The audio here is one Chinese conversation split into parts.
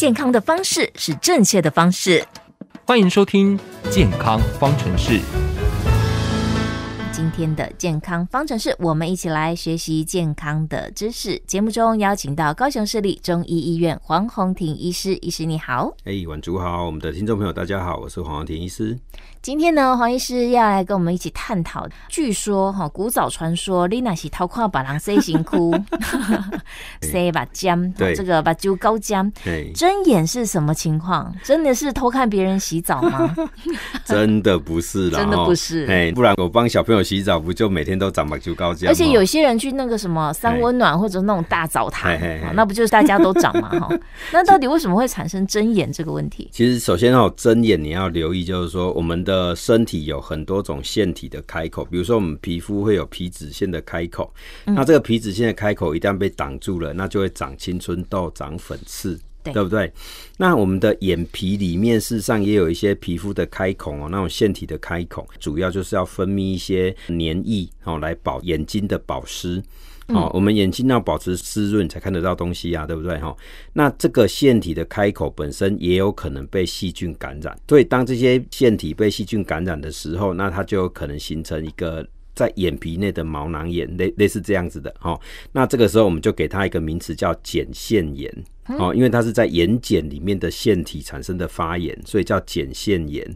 健康的方式是正确的方式。欢迎收听《健康方程式》。今天的《健康方程式》，我们一起来学习健康的知识。节目中邀请到高雄市立中医医院黄宏庭医师，医师你好。哎，晚主好，我们的听众朋友大家好，我是黄宏庭医师。今天呢，黄医师要来跟我们一起探讨。据说哈，古早传说，丽娜是偷看把郎塞行哭，塞把姜，对这个把揪高浆，睁眼是什么情况？真的是偷看别人洗澡吗？真的不是啦，真的不是。不然我帮小朋友洗澡，不就每天都长把揪高浆？而且有些人去那个什么三温暖或者那种大澡堂，那不就是大家都长嘛？哈，那到底为什么会产生睁眼这个问题？其实首先哦，睁眼你要留意，就是说我们的。的身体有很多种腺体的开口，比如说我们皮肤会有皮脂腺的开口，那这个皮脂腺的开口一旦被挡住了，那就会长青春痘、长粉刺，对不对？那我们的眼皮里面事实上也有一些皮肤的开孔哦，那种腺体的开孔，主要就是要分泌一些黏液哦，来保眼睛的保湿。好，我们眼睛要保持湿润才看得到东西呀，对不对？哈，那这个腺体的开口本身也有可能被细菌感染，所以当这些腺体被细菌感染的时候，那它就有可能形成一个在眼皮内的毛囊炎，类类似这样子的。哈，那这个时候我们就给它一个名词叫睑腺炎。哦，因为它是在眼睑里面的腺体产生的发炎，所以叫睑腺炎。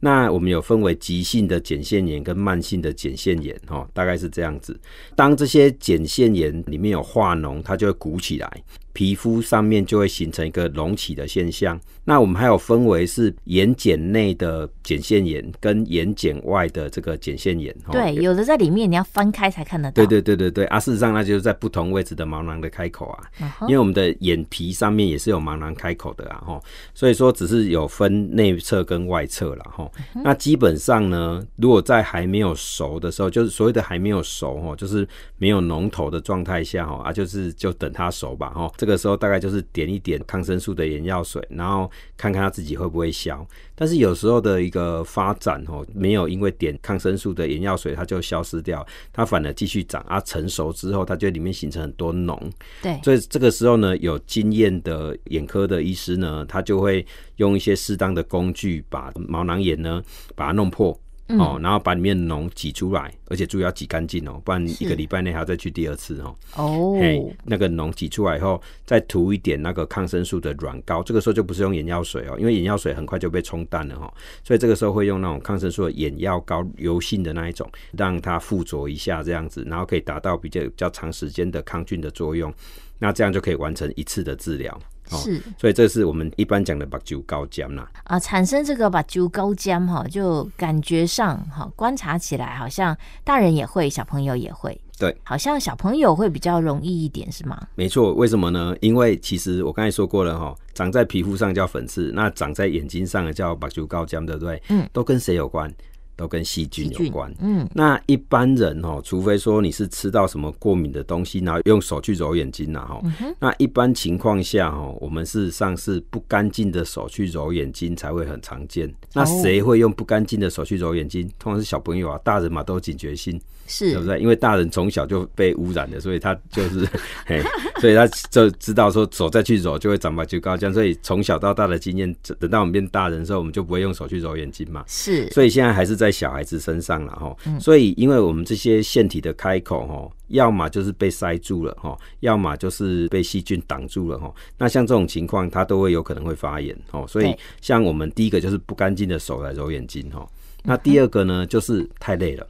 那我们有分为急性的睑腺炎跟慢性的睑腺炎，哦，大概是这样子。当这些睑腺炎里面有化脓，它就会鼓起来。皮肤上面就会形成一个隆起的现象。那我们还有分为是眼睑内的睑腺炎跟眼睑外的这个睑腺炎。对，有的在里面，你要翻开才看得到。对对对对对。啊，事实上那就是在不同位置的毛囊的开口啊，因为我们的眼皮上面也是有毛囊开口的啊，吼。所以说只是有分内侧跟外侧了吼。那基本上呢，如果在还没有熟的时候，就是所谓的还没有熟哦，就是没有脓头的状态下哈，啊就是就等它熟吧哈。这个时候大概就是点一点抗生素的眼药水，然后看看他自己会不会消。但是有时候的一个发展哦，没有因为点抗生素的眼药水，它就消失掉，它反而继续长啊。成熟之后，它就里面形成很多脓。对，所以这个时候呢，有经验的眼科的医师呢，他就会用一些适当的工具把毛囊炎呢把它弄破。哦，然后把里面脓挤出来，而且注意要挤干净哦，不然一个礼拜内还要再去第二次哦。哦，嘿，那个脓挤出来以后，再涂一点那个抗生素的软膏，这个时候就不是用眼药水哦，因为眼药水很快就被冲淡了哈，所以这个时候会用那种抗生素的眼药膏，油性的那一种，让它附着一下这样子，然后可以达到比较比较长时间的抗菌的作用，那这样就可以完成一次的治疗。是，所以这是我们一般讲的把九高尖呐。啊，产生这个把九高尖哈，就感觉上哈，观察起来好像大人也会，小朋友也会。对，好像小朋友会比较容易一点，是吗？没错，为什么呢？因为其实我刚才说过了哈，长在皮肤上叫粉刺，那长在眼睛上的叫把九高尖，对不对？嗯，都跟谁有关？都跟细菌有关，嗯，那一般人哦，除非说你是吃到什么过敏的东西，然后用手去揉眼睛，然后，那一般情况下哦，我们是上是不干净的手去揉眼睛才会很常见。那谁会用不干净的手去揉眼睛？通常是小朋友啊，大人嘛都有警觉性，是，对不对？因为大人从小就被污染的，所以他就是，嘿，所以他就知道说手再去揉就会长白就高这样，所以从小到大的经验，等到我们变大人的时候，我们就不会用手去揉眼睛嘛。是，所以现在还是在。在小孩子身上了哈，所以因为我们这些腺体的开口哈，要么就是被塞住了哈，要么就是被细菌挡住了哈。那像这种情况，它都会有可能会发炎哦。所以像我们第一个就是不干净的手来揉眼睛哈，那第二个呢就是太累了。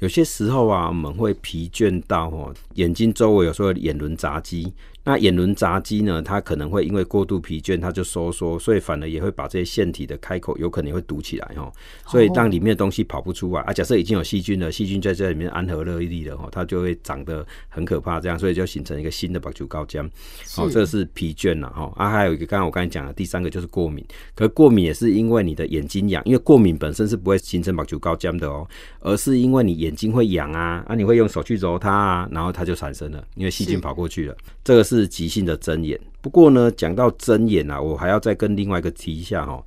有些时候啊，我们会疲倦到哦，眼睛周围有时候眼轮匝肌，那眼轮匝肌呢，它可能会因为过度疲倦，它就收缩，所以反而也会把这些腺体的开口有可能会堵起来哦。所以当里面的东西跑不出来啊，假设已经有细菌了，细菌在这里面安和乐一地了哦，它就会长得很可怕，这样，所以就形成一个新的白球高浆。哦，这是疲倦了哈啊，还有一个，刚刚我刚才讲的第三个就是过敏，可过敏也是因为你的眼睛痒，因为过敏本身是不会形成白球高浆的哦，而是因为你眼眼睛会痒啊，啊，你会用手去揉它啊，然后它就产生了，因为细菌跑过去了，这个是急性的针眼。不过呢，讲到针眼啊，我还要再跟另外一个提一下哦。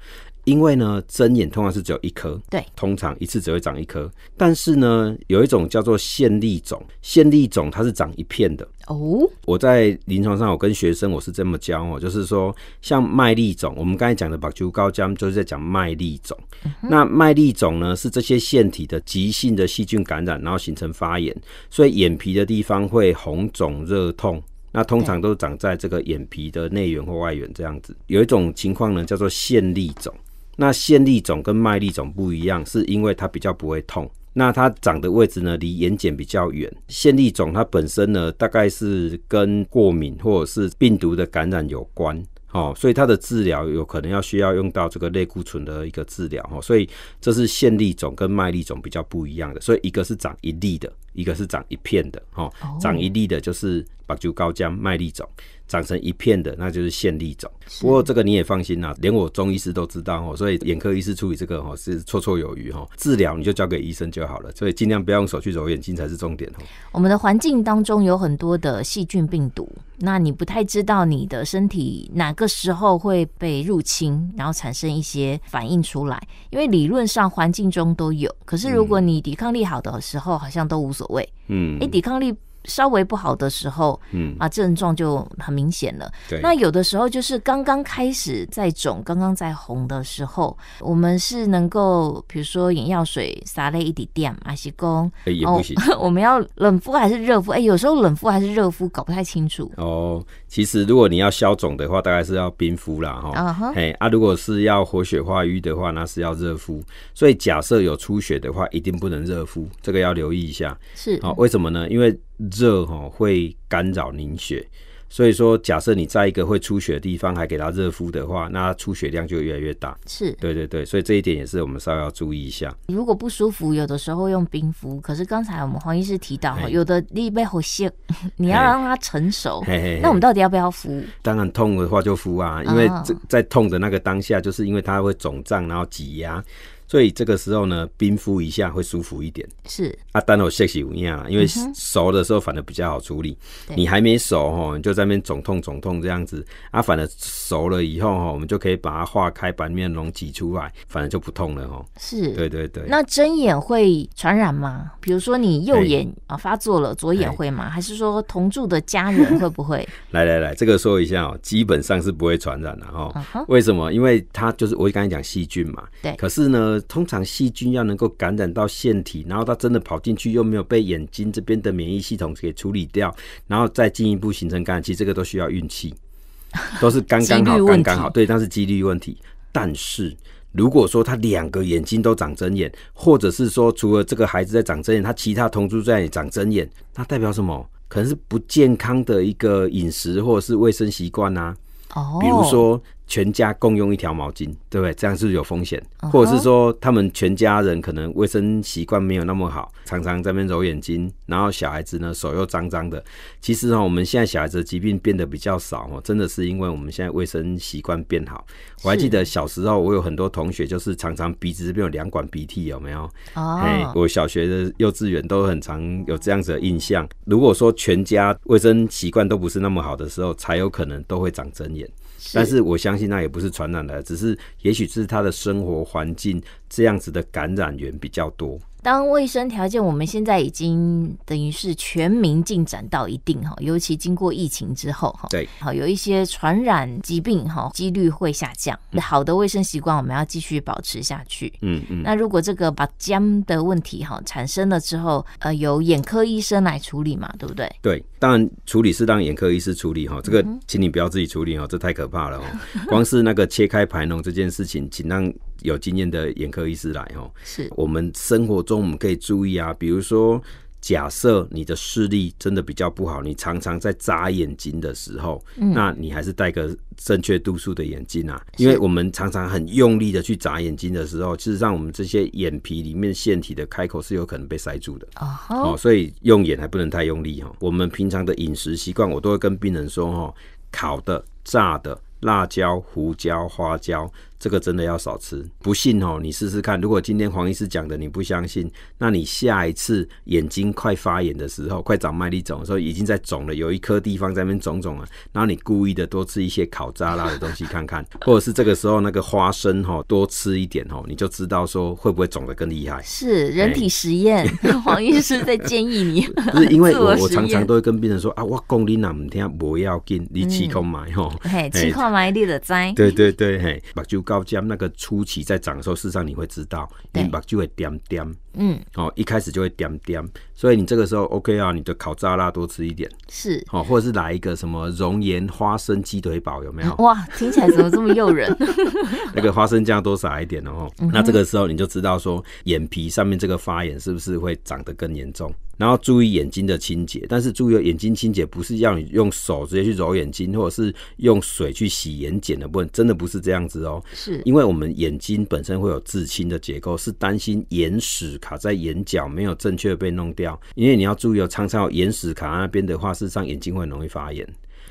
因为呢，针眼通常是只有一颗，对，通常一次只会长一颗。但是呢，有一种叫做腺粒肿，腺粒肿它是长一片的。哦，我在临床上我跟学生我是这么教哦，就是说像麦粒肿，我们刚才讲的白球高浆就是在讲麦粒肿。那麦粒肿呢，是这些腺体的急性的细菌感染，然后形成发炎，所以眼皮的地方会红肿、热痛。那通常都长在这个眼皮的内缘或外缘这样子。有一种情况呢，叫做腺粒肿。那腺粒肿跟麦粒肿不一样，是因为它比较不会痛。那它长的位置呢，离眼睑比较远。腺粒肿它本身呢，大概是跟过敏或者是病毒的感染有关，哦，所以它的治疗有可能要需要用到这个类固醇的一个治疗。哦，所以这是腺粒肿跟麦粒肿比较不一样的。所以一个是长一粒的。一个是长一片的哦，长一粒的就是把酒高浆麦粒肿，长成一片的那就是线粒肿。不过这个你也放心啦，连我中医师都知道哦，所以眼科医师处理这个哦是绰绰有余哈。治疗你就交给医生就好了，所以尽量不要用手去揉眼睛才是重点哦。我们的环境当中有很多的细菌病毒，那你不太知道你的身体哪个时候会被入侵，然后产生一些反应出来，因为理论上环境中都有。可是如果你抵抗力好的时候，好像都无。所谓，嗯，你抵抗力。稍微不好的时候，嗯啊，症状就很明显了。对，那有的时候就是刚刚开始在肿，刚刚在红的时候，我们是能够，比如说眼药水撒了一滴点阿西公，哎也不行。我们要冷敷还是热敷？哎，有时候冷敷还是热敷搞不太清楚哦。其实如果你要消肿的话，大概是要冰敷啦，哈。啊，哈，哎啊，如果是要活血化瘀的话，那是要热敷。所以假设有出血的话，一定不能热敷，这个要留意一下。是哦，为什么呢？因为热哈会干扰凝血，所以说假设你在一个会出血的地方还给它热敷的话，那出血量就越来越大。是，对对对，所以这一点也是我们稍微要注意一下。如果不舒服，有的时候用冰敷。可是刚才我们黄医师提到哈，有的立被火细，你要 让它成熟。那我们到底要不要敷？当然痛的话就敷啊，因为在痛的那个当下，就是因为它会肿胀，然后挤压。所以这个时候呢，冰敷一下会舒服一点。是啊，当然我谢谢吴念了，因为熟的时候反而比较好处理。你还没熟哦，就在那边肿痛肿痛这样子啊。反而熟了以后哈，我们就可以把它化开，把里面脓挤出来，反而就不痛了哦。是，对对对。那针眼会传染吗？比如说你右眼啊发作了，左眼会吗？还是说同住的家人 会不会？来来来，这个说一下哦，基本上是不会传染的哦。为什么？因为它就是我刚才讲细菌嘛。对。可是呢。通常细菌要能够感染到腺体，然后它真的跑进去又没有被眼睛这边的免疫系统给处理掉，然后再进一步形成感染，其实这个都需要运气，都是刚刚好，刚刚好，对，那是几率问题。但是如果说他两个眼睛都长针眼，或者是说除了这个孩子在长针眼，他其他同桌在长针眼，那代表什么？可能是不健康的一个饮食或者是卫生习惯呐，哦，比如说。全家共用一条毛巾，对不对？这样是有风险，或者是说他们全家人可能卫生习惯没有那么好，常常在那边揉眼睛，然后小孩子呢手又脏脏的。其实哈，我们现在小孩子疾病变得比较少，真的是因为我们现在卫生习惯变好。我还记得小时候，我有很多同学就是常常鼻子这边有两管鼻涕，有没有？哦，我小学的幼稚园都很常有这样子的印象。如果说全家卫生习惯都不是那么好的时候，才有可能都会长针眼。但是我相信那也不是传染的，只是也许是他的生活环境。这样子的感染源比较多。当卫生条件，我们现在已经等于是全民进展到一定哈，尤其经过疫情之后哈，对，好有一些传染疾病哈几率会下降。好的卫生习惯我们要继续保持下去。嗯嗯。那如果这个把江的问题哈产生了之后，呃，由眼科医生来处理嘛，对不对？对，当然处理是让眼科医师处理哈。这个，请你不要自己处理哦，这太可怕了哦。光是那个切开排脓这件事情，请让。有经验的眼科医师来哦，是我们生活中我们可以注意啊，比如说，假设你的视力真的比较不好，你常常在眨眼睛的时候，那你还是戴个正确度数的眼镜啊，因为我们常常很用力的去眨眼睛的时候，其实上我们这些眼皮里面腺体的开口是有可能被塞住的哦，所以用眼还不能太用力哦。我们平常的饮食习惯，我都会跟病人说哦，烤的、炸的、辣椒、胡椒、花椒。这个真的要少吃，不信哦，你试试看。如果今天黄医师讲的你不相信，那你下一次眼睛快发炎的时候，快长麦粒肿的时候，已经在肿了，有一颗地方在那边肿肿了，然后你故意的多吃一些烤渣辣的东西看看，或者是这个时候那个花生哈多吃一点哈，你就知道说会不会肿的更厉害。是人体实验，黄医师在建议你。不是因为我 我常常都会跟病人说啊，我讲你难唔听，不要紧，你气空买吼，气空埋，买你了知。对对对，嘿，目睭。高尖那个初期在涨的时候，事实上你会知道，英镑就会掂掂。嗯，哦，一开始就会点点，所以你这个时候 OK 啊，你的烤炸拉多吃一点，是，哦，或者是来一个什么熔岩花生鸡腿堡有没有？哇，听起来怎么这么诱人？那个花生酱多撒一点哦。那这个时候你就知道说，眼皮上面这个发炎是不是会长得更严重？然后注意眼睛的清洁，但是注意眼睛清洁不是让你用手直接去揉眼睛，或者是用水去洗眼睑的部分，真的不是这样子哦。是，因为我们眼睛本身会有自清的结构，是担心眼屎。卡在眼角没有正确被弄掉，因为你要注意有常常有眼屎卡那边的话，事实上眼睛会容易发炎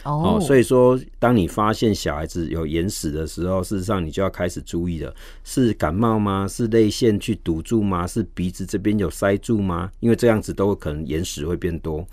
哦。所以说，当你发现小孩子有眼屎的时候，事实上你就要开始注意了：是感冒吗？是泪腺去堵住吗？是鼻子这边有塞住吗？因为这样子都可能眼屎会变多，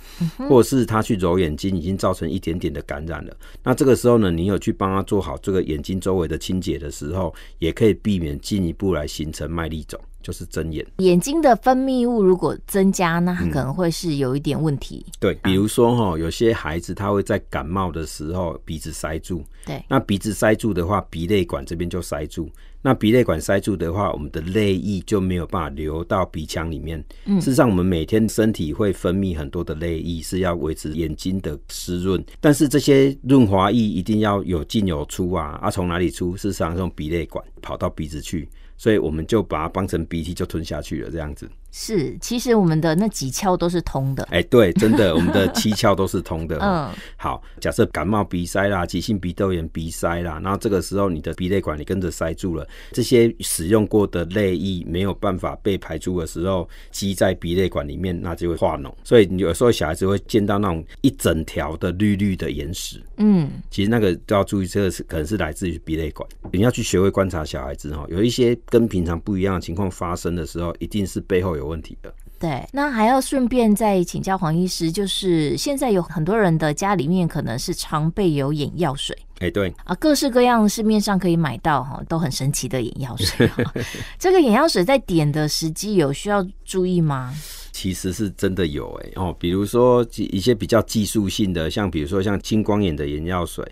或者是他去揉眼睛已经造成一点点的感染了。那这个时候呢，你有去帮他做好这个眼睛周围的清洁的时候，也可以避免进一步来形成麦粒肿。就是睁眼，眼睛的分泌物如果增加，那它可能会是有一点问题。对，比如说哈，有些孩子他会在感冒的时候鼻子塞住，对，那鼻子塞住的话，鼻泪管这边就塞住，那鼻泪管塞住的话，我们的泪液就没有办法流到鼻腔里面。嗯，事实上，我们每天身体会分泌很多的泪液，是要维持眼睛的湿润。但是这些润滑液一定要有进有出啊，啊，从哪里出？事实上，用鼻泪管跑到鼻子去。所以我们就把它当成鼻涕，就吞下去了，这样子。是，其实我们的那几窍都是通的。哎，对，真的，我们的七窍都是通的。嗯，好，假设感冒、鼻塞啦，急性鼻窦炎、鼻塞啦，那这个时候你的鼻泪管你跟着塞住了，这些使用过的泪液没有办法被排出的时候，积在鼻泪管里面，那就会化脓。所以你有时候小孩子会见到那种一整条的绿绿的岩石。嗯，其实那个都要注意，这个是可能是来自于鼻泪管。你要去学会观察小孩子哈，有一些跟平常不一样的情况发生的时候，一定是背后有。有问题的，对，那还要顺便再请教黄医师，就是现在有很多人的家里面可能是常备有眼药水，哎，对啊，各式各样市面上可以买到哈，都很神奇的眼药水。这个眼药水在点的时机有需要注意吗？其实是真的有哎哦，比如说一些比较技术性的，像比如说像青光眼的眼药水。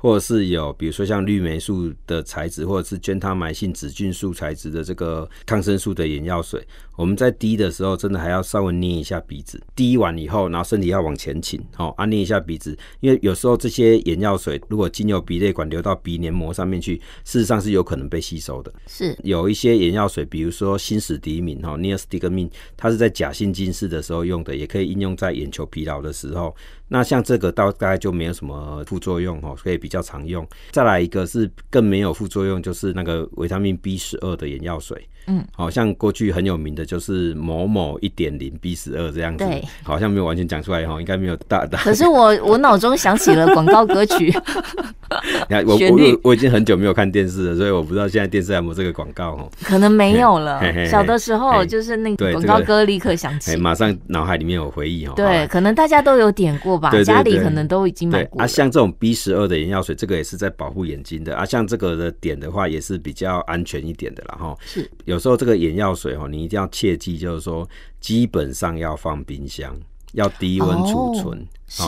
或者是有，比如说像氯霉素的材质，或者是捐他埋性紫菌素材质的这个抗生素的眼药水，我们在滴的时候，真的还要稍微捏一下鼻子。滴完以后，然后身体要往前倾，哦，按捏一下鼻子，因为有时候这些眼药水如果经由鼻泪管流到鼻黏膜上面去，事实上是有可能被吸收的。是有一些眼药水，比如说新史迪敏哈 n e o s t i g m i n e 它是在假性近视的时候用的，也可以应用在眼球疲劳的时候。那像这个大概就没有什么副作用哦，所以比较常用。再来一个是更没有副作用，就是那个维他命 B 十二的眼药水。嗯，好像过去很有名的就是某某一点零 B 十二这样子，好像没有完全讲出来哈，应该没有大的。可是我我脑中想起了广告歌曲。我我我我已经很久没有看电视了，所以我不知道现在电视还有这个广告哦，可能没有了。小的时候就是那广告歌立刻祥，哎，马上脑海里面有回忆哦。对，可能大家都有点过吧，家里可能都已经买过。啊，像这种 B 十二的眼药水，这个也是在保护眼睛的。啊，像这个的点的话，也是比较安全一点的了哈。是，有时候这个眼药水哦，你一定要切记，就是说基本上要放冰箱。要低温储存，是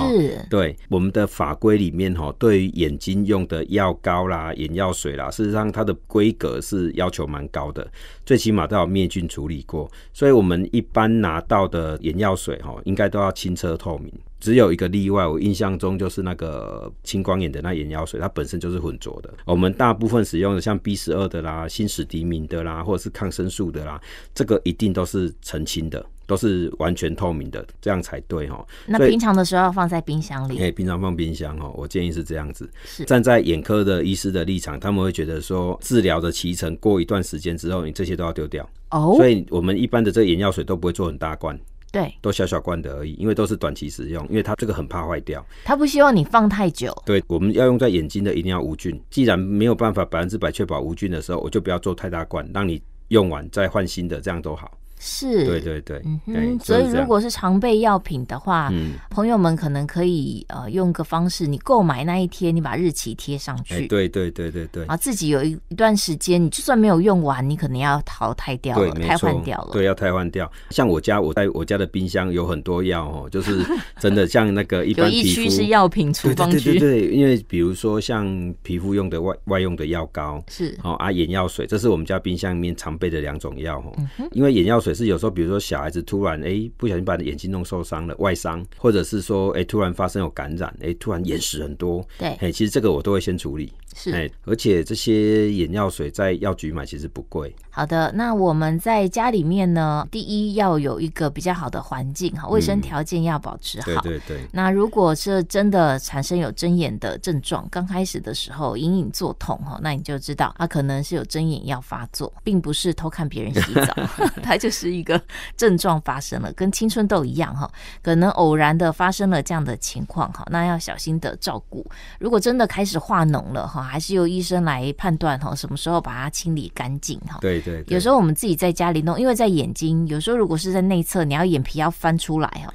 对我们的法规里面哈，对于眼睛用的药膏啦、眼药水啦，事实上它的规格是要求蛮高的，最起码都要灭菌处理过。所以我们一般拿到的眼药水哈，应该都要清澈透明。只有一个例外，我印象中就是那个青光眼的那眼药水，它本身就是浑浊的。我们大部分使用的像 B 十二的啦、新史迪明的啦，或者是抗生素的啦，这个一定都是澄清的。都是完全透明的，这样才对哈。那平常的时候要放在冰箱里。对，平常放冰箱哦，我建议是这样子。是站在眼科的医师的立场，他们会觉得说，治疗的期程过一段时间之后，你这些都要丢掉。哦。所以我们一般的这眼药水都不会做很大罐，对，都小小罐的而已，因为都是短期使用，因为它这个很怕坏掉，它不希望你放太久。对，我们要用在眼睛的一定要无菌，既然没有办法百分之百确保无菌的时候，我就不要做太大罐，让你用完再换新的，这样都好。是，对对对，嗯哼，所以如果是常备药品的话，朋友们可能可以呃用个方式，你购买那一天你把日期贴上去，对对对对对，啊自己有一一段时间你就算没有用完，你可能要淘汰掉了，汰换掉了，对，要汰换掉。像我家我在我家的冰箱有很多药哦，就是真的像那个一般 一区是药品处方区，对对对，因为比如说像皮肤用的外外用的药膏是，哦啊眼药水，这是我们家冰箱里面常备的两种药哦，因为眼药水。可是有时候，比如说小孩子突然哎不小心把眼睛弄受伤了外伤，或者是说哎突然发生有感染，哎突然眼屎很多，对，哎其实这个我都会先处理。是哎，而且这些眼药水在药局买其实不贵。好的，那我们在家里面呢，第一要有一个比较好的环境哈，卫生条件要保持好。对对对。那如果是真的产生有睁眼的症状，刚开始的时候隐隐作痛哈，那你就知道啊，可能是有睁眼要发作，并不是偷看别人洗澡，它就是一个症状发生了，跟青春痘一样哈，可能偶然的发生了这样的情况哈，那要小心的照顾。如果真的开始化脓了哈。还是由医生来判断哈，什么时候把它清理干净哈。对对，有时候我们自己在家里弄，因为在眼睛，有时候如果是在内侧，你要眼皮要翻出来哈，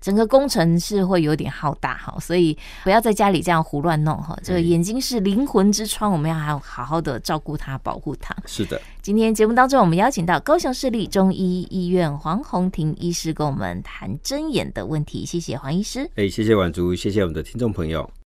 整个工程是会有点浩大哈，所以不要在家里这样胡乱弄哈。这个眼睛是灵魂之窗，我们要好好的照顾它，保护它。是的，今天节目当中，我们邀请到高雄市立中医医院黄宏庭医师跟我们谈针眼的问题。谢谢黄医师，哎，谢谢婉竹，谢谢我们的听众朋友。